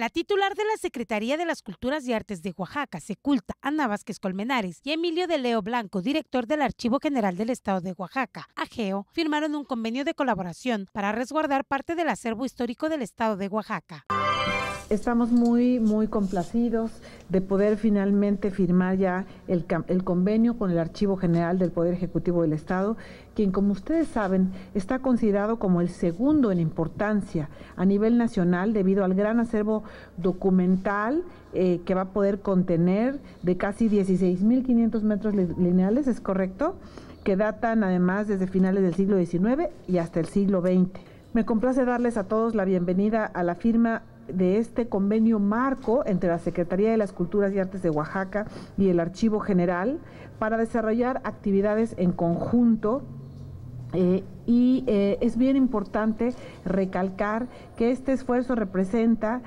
La titular de la Secretaría de las Culturas y Artes de Oaxaca, Seculta, Ana Vázquez Colmenares, y Emilio de Leo Blanco, director del Archivo General del Estado de Oaxaca, AGEO, firmaron un convenio de colaboración para resguardar parte del acervo histórico del Estado de Oaxaca estamos muy, muy complacidos de poder finalmente firmar ya el, convenio con el Archivo General del Poder Ejecutivo del Estado, quien, como ustedes saben, está considerado como el segundo en importancia a nivel nacional debido al gran acervo documental eh, que va a poder contener de casi 16.500 metros lineales, ¿es correcto? que datan además desde finales del siglo XIX y hasta el siglo XX. Me complace darles a todos la bienvenida a la firma de este convenio marco entre la Secretaría de las Culturas y Artes de Oaxaca y el Archivo General para desarrollar actividades en conjunto eh, y eh, es bien importante recalcar que este esfuerzo representa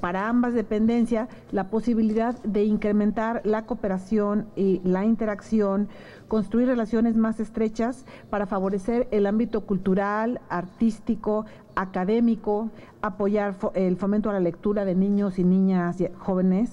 para ambas dependencias la posibilidad de incrementar la cooperación y la interacción, construir relaciones más estrechas para favorecer el ámbito cultural, artístico, académico, apoyar el fomento a la lectura de niños y niñas jóvenes.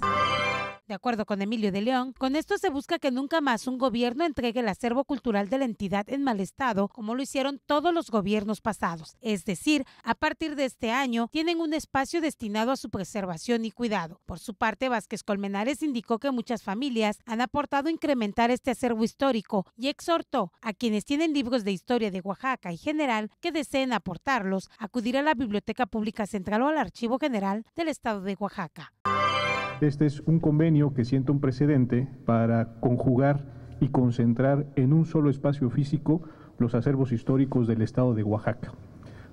De acuerdo con Emilio de León, con esto se busca que nunca más un gobierno entregue el acervo cultural de la entidad en mal estado, como lo hicieron todos los gobiernos pasados. Es decir, a partir de este año tienen un espacio destinado a su preservación y cuidado. Por su parte, Vázquez Colmenares indicó que muchas familias han aportado a incrementar este acervo histórico y exhortó a quienes tienen libros de historia de Oaxaca y general que deseen aportarlos, acudir a la Biblioteca Pública Central o al Archivo General del Estado de Oaxaca. Este es un convenio que sienta un precedente para conjugar y concentrar en un solo espacio físico los acervos históricos del Estado de Oaxaca.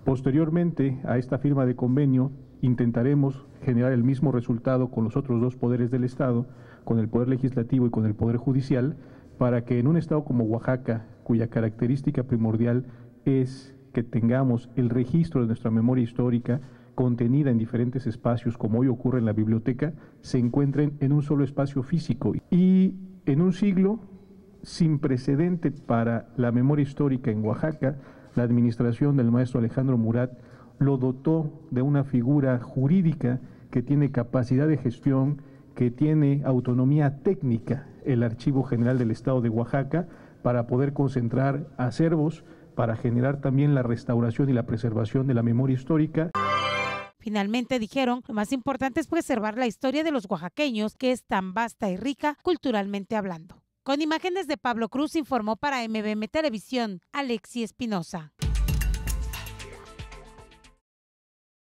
Posteriormente a esta firma de convenio, intentaremos generar el mismo resultado con los otros dos poderes del Estado, con el Poder Legislativo y con el Poder Judicial, para que en un Estado como Oaxaca, cuya característica primordial es que tengamos el registro de nuestra memoria histórica, contenida en diferentes espacios, como hoy ocurre en la biblioteca, se encuentren en un solo espacio físico. Y en un siglo sin precedente para la memoria histórica en Oaxaca, la administración del maestro Alejandro Murat lo dotó de una figura jurídica que tiene capacidad de gestión, que tiene autonomía técnica, el Archivo General del Estado de Oaxaca, para poder concentrar acervos, para generar también la restauración y la preservación de la memoria histórica. Finalmente dijeron, lo más importante es preservar la historia de los oaxaqueños, que es tan vasta y rica culturalmente hablando. Con imágenes de Pablo Cruz informó para MBM Televisión Alexi Espinosa.